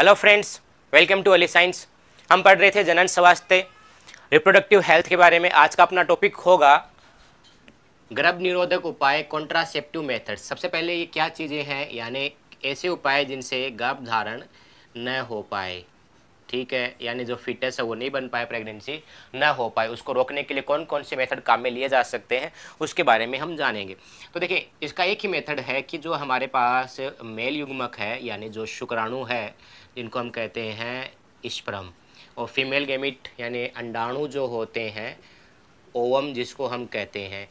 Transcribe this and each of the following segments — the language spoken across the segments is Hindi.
hello friends welcome to Ali science हम पढ़ रहे थे जनन स्वास्थ्य रिप्रोडक्टिव हेल्थ के बारे में आज का अपना टॉपिक होगा गर्भ निरोधक उपाय कॉन्ट्रासेप्टिव मेथड सबसे पहले ये क्या चीज़ें हैं यानी ऐसे उपाय जिनसे गर्भ धारण न हो पाए ठीक है यानी जो फिटनेस है वो नहीं बन पाए प्रेगनेंसी ना हो पाए उसको रोकने के लिए कौन कौन से मेथड काम में लिए जा सकते हैं उसके बारे में हम जानेंगे तो देखिए इसका एक ही मेथड है कि जो हमारे पास मेल युग्मक है यानी जो शुक्राणु है जिनको हम कहते हैं स्प्रम और फीमेल गेमिट यानी अंडाणु जो होते हैं ओवम जिसको हम कहते हैं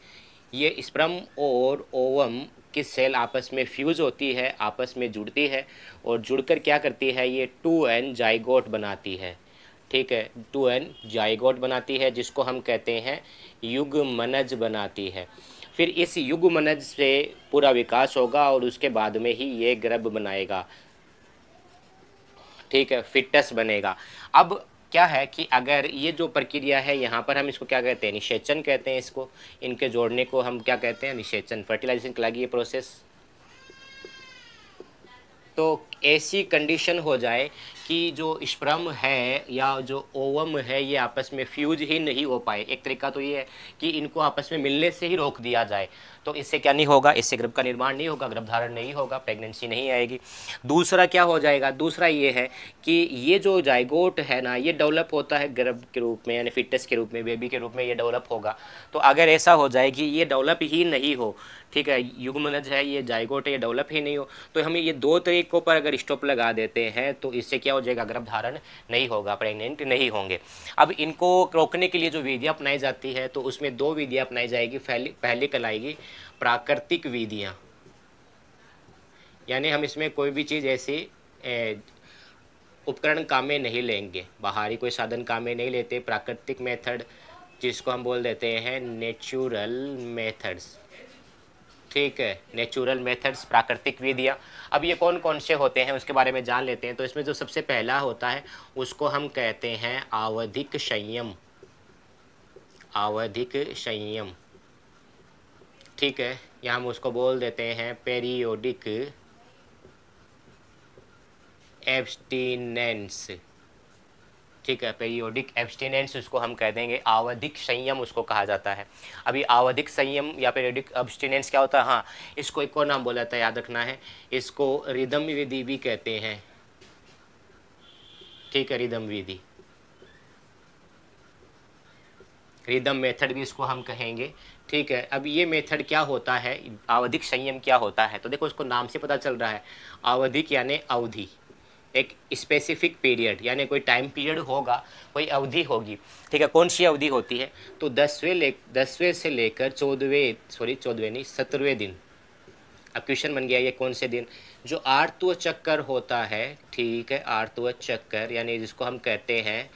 ये स्प्रम और ओवम की सेल आपस में फ्यूज़ होती है आपस में जुड़ती है और जुड़कर क्या करती है ये टू एन जाइगोट बनाती है ठीक है टू एन जाइगोट बनाती है जिसको हम कहते हैं युग मनज बनाती है फिर इस युग मनज से पूरा विकास होगा और उसके बाद में ही ये गर्भ बनाएगा ठीक है फिटस बनेगा अब क्या है कि अगर ये जो प्रक्रिया है यहाँ पर हम इसको क्या कहते हैं निषेचन कहते हैं इसको इनके जोड़ने को हम क्या कहते हैं निषेचन फर्टिलाइजेशन कहलाएगी ये प्रोसेस तो ऐसी कंडीशन हो जाए कि जो स्प्रम है या जो ओवम है ये आपस में फ्यूज ही नहीं हो पाए एक तरीका तो ये है कि इनको आपस में मिलने से ही रोक दिया जाए तो इससे क्या नहीं होगा इससे गर्भ का निर्माण नहीं होगा गर्भधारण नहीं होगा प्रेगनेंसी नहीं आएगी दूसरा क्या हो जाएगा दूसरा ये है कि ये जो जायगोट है ना ये डेवलप होता है गर्भ के रूप में यानी फिटनेस के रूप में बेबी के रूप में ये डेवलप होगा तो अगर ऐसा हो जाए कि ये डेवलप ही नहीं हो ठीक है युगमनज है ये जायगोट है ये डेवलप ही नहीं हो तो हमें ये दो तरीकों पर अगर अगर स्टॉप लगा देते हैं तो इससे क्या हो जाएगा गर्भ धारण नहीं होगा प्रेग्नेंट नहीं होंगे अब इनको रोकने के लिए जो विधियाँ अपनाई जाती है तो उसमें दो विधियाँ अपनाई जाएगी पहली कलाएगी प्राकृतिक विधियाँ यानी हम इसमें कोई भी चीज़ ऐसी उपकरण काम में नहीं लेंगे बाहरी कोई साधन काम में नहीं लेते प्राकृतिक मेथड जिसको हम बोल देते हैं नेचुरल मेथड्स ठीक है नेचुरल मेथड्स प्राकृतिक विधियाँ अब ये कौन कौन से होते हैं उसके बारे में जान लेते हैं तो इसमें जो सबसे पहला होता है उसको हम कहते हैं आवधिक संयम आवधिक संयम ठीक है या हम उसको बोल देते हैं पेरियोडिक एब्सटीनेंस ठीक है पेरियोडिक एब्सटेनेंस उसको हम कह देंगे आवधिक संयम उसको कहा जाता है अभी आवधिक संयम या पेरियोडिक एब्सटेनेंस क्या होता है हाँ इसको एक और नाम बोला जाता है याद रखना है इसको रिदम विधि भी कहते हैं ठीक है रिदम विधि रिदम मेथड भी इसको हम कहेंगे ठीक है अब ये मेथड क्या होता है आवधिक संयम क्या होता है तो देखो उसको नाम से पता चल रहा है आवधिक यानी अवधि एक स्पेसिफिक पीरियड यानी कोई टाइम पीरियड होगा कोई अवधि होगी ठीक है कौन सी अवधि होती है तो दसवें ले दसवें से लेकर चौदहवें सॉरी चौदहवें नहीं सत्रहवें दिन अब क्वेश्चन बन गया ये कौन से दिन जो आर्तव चक्कर होता है ठीक है आर्तव चक्कर यानी जिसको हम कहते हैं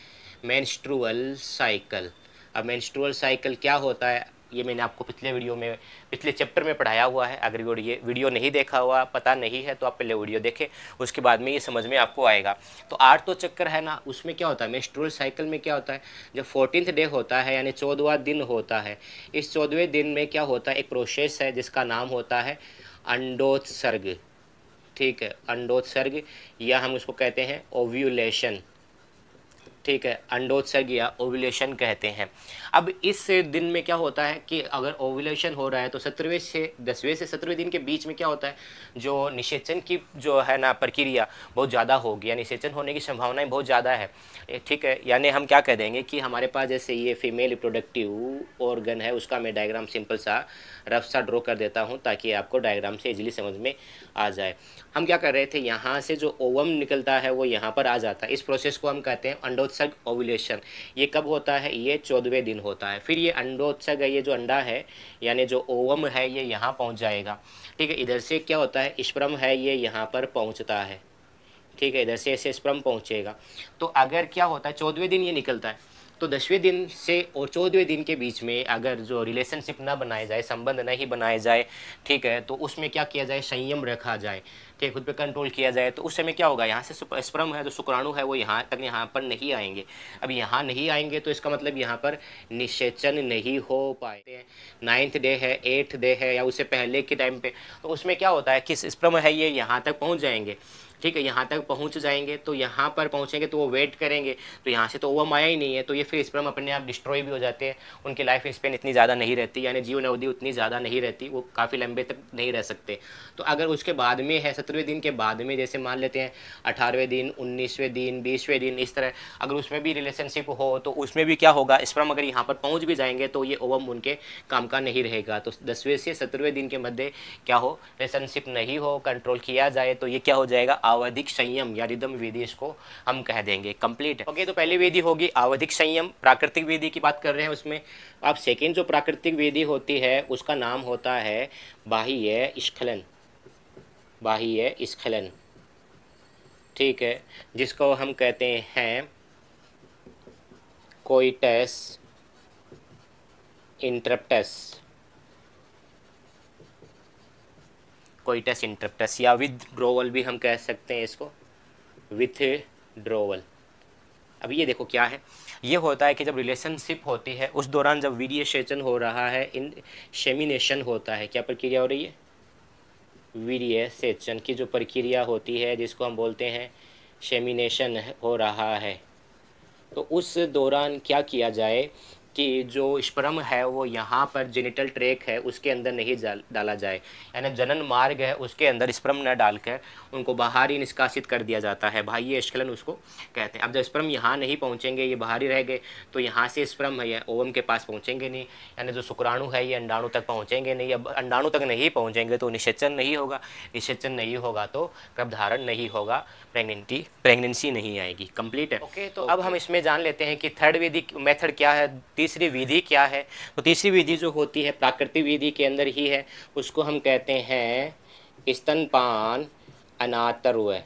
मैंस्ट्रुअल साइकिल अब मैंस्ट्रुअल साइकिल क्या होता है ये मैंने आपको पिछले वीडियो में पिछले चैप्टर में पढ़ाया हुआ है अगर ये वीडियो नहीं देखा हुआ पता नहीं है तो आप पहले वीडियो देखें उसके बाद में ये समझ में आपको आएगा तो आठ तो चक्कर है ना उसमें क्या होता है मेस्ट्रोल साइकिल में क्या होता है जब फोर्टीन डे होता है यानी चौदवा दिन होता है इस चौदहवें दिन में क्या होता है एक प्रोसेस है जिसका नाम होता है अंडोत्सर्ग ठीक है अंडोत्सर्ग या हम उसको कहते हैं ओव्यूलेशन ठीक है अंडोत्सर्ग या ओवुलेशन कहते हैं अब इस दिन में क्या होता है कि अगर ओवुलेशन हो रहा है तो सत्रहवें से दसवें से सत्रहवें दिन के बीच में क्या होता है जो निषेचन की जो है ना प्रक्रिया बहुत ज़्यादा होगी या निषेचन होने की संभावनाएँ बहुत ज़्यादा है ठीक है यानी हम क्या कह देंगे कि हमारे पास जैसे ये फीमेल रिप्रोडक्टिव ऑर्गन है उसका मैं डायग्राम सिंपल सा रफ सा ड्रॉ कर देता हूँ ताकि आपको डायग्राम से इजिली समझ में आ जाए हम क्या कर रहे थे यहाँ से जो ओवम निकलता है वो यहाँ पर आ जाता है इस प्रोसेस को हम कहते हैं अंडोत्सर्ग अंडोत्सर्ग ओवुलेशन ये कब होता है ये चौदहवें दिन होता है फिर ये अंडोत्सग है ये जो अंडा है यानी जो ओवम है ये यहाँ पहुँच जाएगा ठीक है इधर से क्या होता है स्प्रम है ये यहाँ पर पहुँचता है ठीक है इधर से ऐसे स्प्रम पहुँचेगा तो अगर क्या होता है चौदहवें दिन ये निकलता है तो दसवें दिन से और चौदहवें दिन के बीच में अगर जो रिलेशनशिप ना बनाया जाए संबंध नहीं बनाया जाए ठीक है तो उसमें क्या किया जाए संयम रखा जाए ठीक खुद पे कंट्रोल किया जाए तो उस समय क्या होगा यहाँ से स्प्रम है जो शुक्राणु है वो यहाँ तक यहाँ पर नहीं आएंगे अब यहाँ नहीं आएंगे तो इसका मतलब यहाँ पर निषेचन नहीं हो पाए नाइन्थ डे है एट्थ डे है या उससे पहले के टाइम पे तो उसमें क्या होता है कि स्प्रम है ये यहाँ तक पहुँच जाएंगे ठीक है यहाँ तक पहुँच जाएंगे तो यहाँ पर पहुँचेंगे तो वो वेट करेंगे तो यहाँ से तो ओवम आया ही नहीं है तो ये फिर स्पर्म अपने आप डिस्ट्रॉय भी हो जाते हैं उनकी लाइफ स्पेन इतनी ज़्यादा नहीं रहती यानी जीवन अवधि उतनी ज़्यादा नहीं रहती वो काफ़ी लंबे तक नहीं रह सकते तो अगर उसके बाद में है सत्रहवें दिन के बाद में जैसे मान लेते हैं अठारहवें दिन उन्नीसवें दिन बीसवें दिन इस तरह अगर उसमें भी रिलेशनशिप हो तो उसमें भी क्या होगा स्पर्म अगर यहाँ पर पहुँच भी जाएंगे तो ये ओवम उनके काम का नहीं रहेगा तो दसवें से सत्रहवें दिन के मध्य क्या हो रिलेशनशिप नहीं हो कंट्रोल किया जाए तो ये क्या हो जाएगा आवधिक संयम या रिदम विधि इसको हम कह देंगे कंप्लीट ओके तो पहली विधि होगी आवधिक संयम प्राकृतिक विधि की बात कर रहे हैं उसमें आप सेकेंड जो प्राकृतिक विधि होती है उसका नाम होता है बाह्य स्खलन बाह्य स्खलन ठीक है जिसको हम कहते हैं कोइटस इंटरप्टस कोइटस इंटरप्टस या ड्रोवल भी हम कह सकते हैं इसको विथ ड्रोवल अब ये देखो क्या है ये होता है कि जब रिलेशनशिप होती है उस दौरान जब वीरिएशन हो रहा है इन शेमिनेशन होता है क्या प्रक्रिया हो रही है वीरिएशन की जो प्रक्रिया होती है जिसको हम बोलते हैं शेमिनेशन हो रहा है तो उस दौरान क्या किया जाए कि जो स्पर्म है वो यहाँ पर जेनिटल ट्रेक है उसके अंदर नहीं डाला जाए यानी जनन मार्ग है उसके अंदर स्पर्म न डालकर उनको बाहर ही निष्कासित कर दिया जाता है ये स्खलन उसको कहते हैं अब जब स्पर्म यहाँ नहीं पहुँचेंगे ये बाहर ही रह गए तो यहाँ से स्पर्म है या ओवम के पास पहुँचेंगे नहीं यानी जो शुक्राणु है ये अंडाणु तक पहुँचेंगे नहीं अब अंडाणु तक नहीं पहुँचेंगे तो निषेचन नहीं होगा निषेचन नहीं होगा तो गर्भधारण नहीं होगा प्रेगनेंटी प्रेगनेंसी नहीं आएगी कंप्लीट है ओके तो अब हम इसमें जान लेते हैं कि थर्ड वेदिक मेथड क्या है तीसरी विधि क्या है तो तीसरी विधि जो होती है प्राकृतिक विधि के अंदर ही है उसको हम कहते हैं स्तनपान अनातर्वय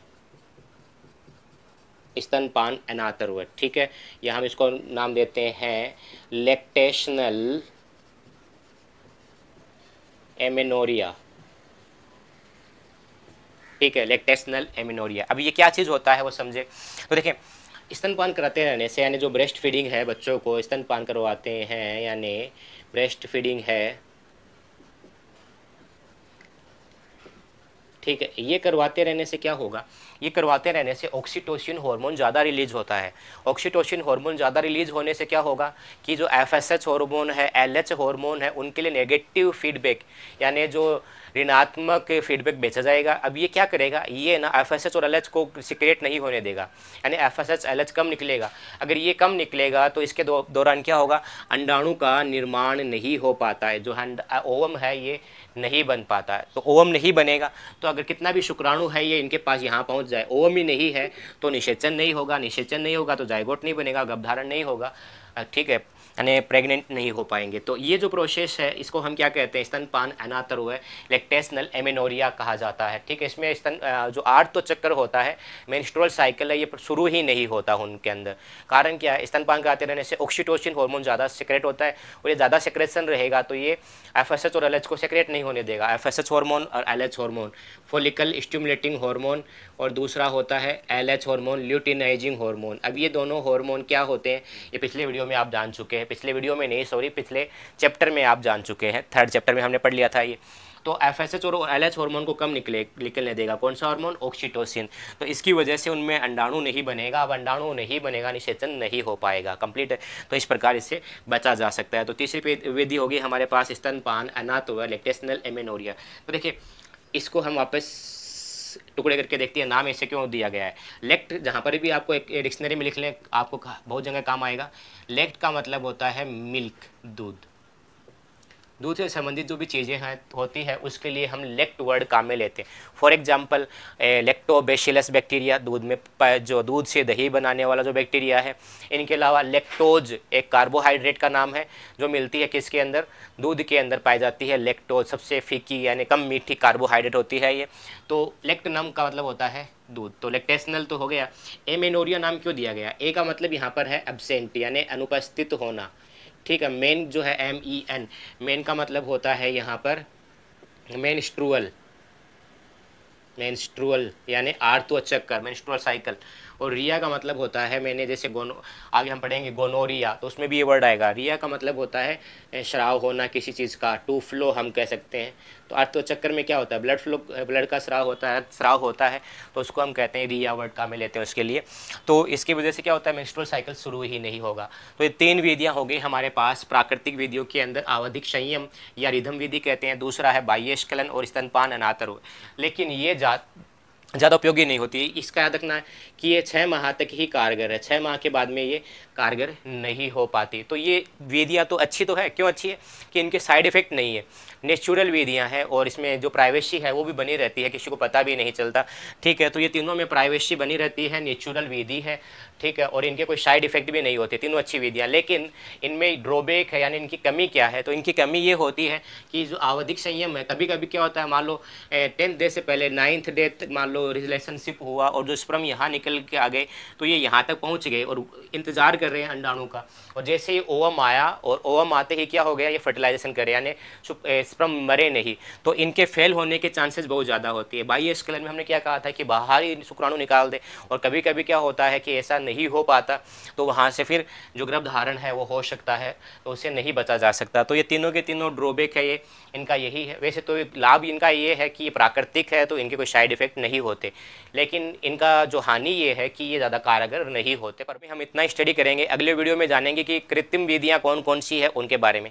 स्तनपान अनातर्वय ठीक है यह हम इसको नाम देते हैं लेक्टेशनल एमिनोरिया ठीक है लेक्टेशनल एमिनोरिया अब ये क्या चीज़ होता है वो समझे तो देखें स्तनपान कराते रहने से यानी जो ब्रेस्ट फीडिंग है बच्चों को स्तनपान करवाते हैं यानी ब्रेस्ट फीडिंग है ठीक है ये करवाते रहने से क्या होगा ये करवाते रहने से ऑक्सीटोसिन हार्मोन ज़्यादा रिलीज होता है ऑक्सीटोसिन हार्मोन ज़्यादा रिलीज होने से क्या होगा कि जो एफएसएच हार्मोन है एलएच हार्मोन है उनके लिए नेगेटिव फीडबैक यानी जो ऋणात्मक फीडबैक बेचा जाएगा अब ये क्या करेगा ये ना एफ और एल को सिक्रेट नहीं होने देगा यानी एफ एस कम निकलेगा अगर ये कम निकलेगा तो इसके दौरान क्या होगा अंडाणु का निर्माण नहीं हो पाता है जो ओवम है ये नहीं बन पाता है तो ओवम नहीं बनेगा तो अगर कितना भी शुक्राणु है ये इनके पास यहाँ पहुँच जाए ओवम ही नहीं है तो निषेचन नहीं होगा निषेचन नहीं होगा तो जायगोट नहीं बनेगा गर्भधारण नहीं होगा ठीक है यानी प्रेग्नेंट नहीं हो पाएंगे तो ये जो प्रोसेस है इसको हम क्या कहते हैं स्तनपान अनातर हुए लेक्टेसनल एमिनोरिया कहा जाता है ठीक है इसमें स्तन जो आठ तो चक्कर होता है मेनस्ट्रोल साइकिल है ये शुरू ही नहीं होता उनके अंदर कारण क्या है स्तनपान कराते रहने से ऑक्सीटोसिन हॉर्मोन ज़्यादा सिक्रेट होता है और ये ज़्यादा सिक्रेशन रहेगा तो ये एफ और एल को सिक्रेट नहीं होने देगा एफ एस हार्मोन और L H hormone follicle stimulating hormone और दूसरा होता है L H hormone luteinizing hormone अब ये दोनों हार्मोन क्या होते हैं ये पिछले वीडियो में आप जान चुके हैं पिछले वीडियो में नहीं सॉरी पिछले चैप्टर में आप जान चुके हैं थर्ड चैप्टर में हमने पढ़ लिया था ये तो एफ एस एच और एल एच हॉर्मोन को कम निकले निकलने देगा कौन सा हार्मोन ऑक्सीटोसिन तो इसकी वजह से उनमें अंडाणु नहीं बनेगा अब अंडाणु नहीं बनेगा निषेचन नहीं हो पाएगा कंप्लीट तो इस प्रकार इससे बचा जा सकता है तो तीसरी विधि होगी हमारे पास स्तनपान अनाथ अनाथोया लेक्टेशनल एमेनोरिया तो देखिए इसको हम वापस टुकड़े करके देखती है नाम ऐसे क्यों दिया गया है लेक्ट जहाँ पर भी आपको एक डिक्शनरी में लिख लें आपको बहुत जगह काम आएगा लेक्ट का मतलब होता है मिल्क दूध दूध से संबंधित जो भी चीज़ें हैं होती है उसके लिए हम लेक्ट वर्ड काम में लेते हैं फॉर एग्जाम्पल लेक्टोबेशलस बैक्टीरिया दूध में जो दूध से दही बनाने वाला जो बैक्टीरिया है इनके अलावा लेक्टोज एक कार्बोहाइड्रेट का नाम है जो मिलती है किसके अंदर दूध के अंदर पाई जाती है लेक्टोज सबसे फीकी यानी कम मीठी कार्बोहाइड्रेट होती है ये तो लेक्ट नाम का मतलब होता है दूध तो लेक्टेशनल तो हो गया एमेनोरिया नाम क्यों दिया गया ए का मतलब यहाँ पर है एबसेंट यानी अनुपस्थित होना ठीक है मेन जो है एम ई एन मेन का मतलब होता है यहाँ पर मेन स्ट्रूअल मेन स्ट्रूअल यानी आर्थ चक्कर मेन स्ट्रूअल साइकिल और रिया का मतलब होता है मैंने जैसे गोनो आगे हम पढ़ेंगे गोनोरिया तो उसमें भी ये वर्ड आएगा रिया का मतलब होता है श्राव होना किसी चीज़ का टू फ्लो हम कह सकते हैं तो तो चक्कर में क्या होता है ब्लड फ्लो ब्लड का श्राव होता है श्राव होता है तो उसको हम कहते हैं रिया वर्ड काम में लेते हैं उसके लिए तो इसकी वजह से क्या होता है मेंस्ट्रुअल साइकिल शुरू ही नहीं होगा तो ये तीन विधियाँ हो गई हमारे पास प्राकृतिक विधियों के अंदर आवधिक संयम या रिधम विधि कहते हैं दूसरा है बाह्य स्खलन और स्तनपान अनातर लेकिन ये जात ज़्यादा उपयोगी नहीं होती इसका याद रखना है कि ये छः माह तक ही कारगर है छः माह के बाद में ये कारगर नहीं हो पाती तो ये वेदियाँ तो अच्छी तो है क्यों अच्छी है कि इनके साइड इफ़ेक्ट नहीं है नेचुरल वेदियाँ हैं और इसमें जो प्राइवेसी है वो भी बनी रहती है किसी को पता भी नहीं चलता ठीक है तो ये तीनों में प्राइवेसी बनी रहती है नेचुरल वेदी है ठीक है और इनके कोई साइड इफेक्ट भी नहीं होते तीनों अच्छी विधियाँ लेकिन इनमें ड्रॉबैक है यानी इनकी कमी क्या है तो इनकी कमी ये होती है कि जो आवधिक संयम है कभी कभी क्या होता है मान लो टेंथ डे से पहले नाइन्थ डे तक मान लो रिलेशनशिप हुआ और जो स्प्रम यहाँ निकल के आ गए तो ये यहाँ तक पहुँच गए और इंतजार कर रहे हैं अंडाणु का और जैसे ही ओवम आया और ओवम आते ही क्या हो गया ये फर्टिलाइजेशन करे यानी स्प्रम मरे नहीं तो इनके फेल होने के चांसेस बहुत ज़्यादा होती है बाई स्केलर में हमने क्या कहा था कि बाहर ही शुक्राणु निकाल दे और कभी कभी क्या होता है कि ऐसा नहीं हो पाता तो वहाँ से फिर जो गर्भ धारण है वो हो सकता है तो उसे नहीं बचा जा सकता तो ये तीनों के तीनों ड्रॉबैक है ये इनका यही है वैसे तो लाभ इनका ये है कि ये प्राकृतिक है तो इनके कोई साइड इफ़ेक्ट नहीं होते लेकिन इनका जो हानि ये है कि ये ज़्यादा कारगर नहीं होते पर भी हम इतना स्टडी करेंगे अगले वीडियो में जानेंगे कि कृत्रिम विधियाँ कौन कौन सी है उनके बारे में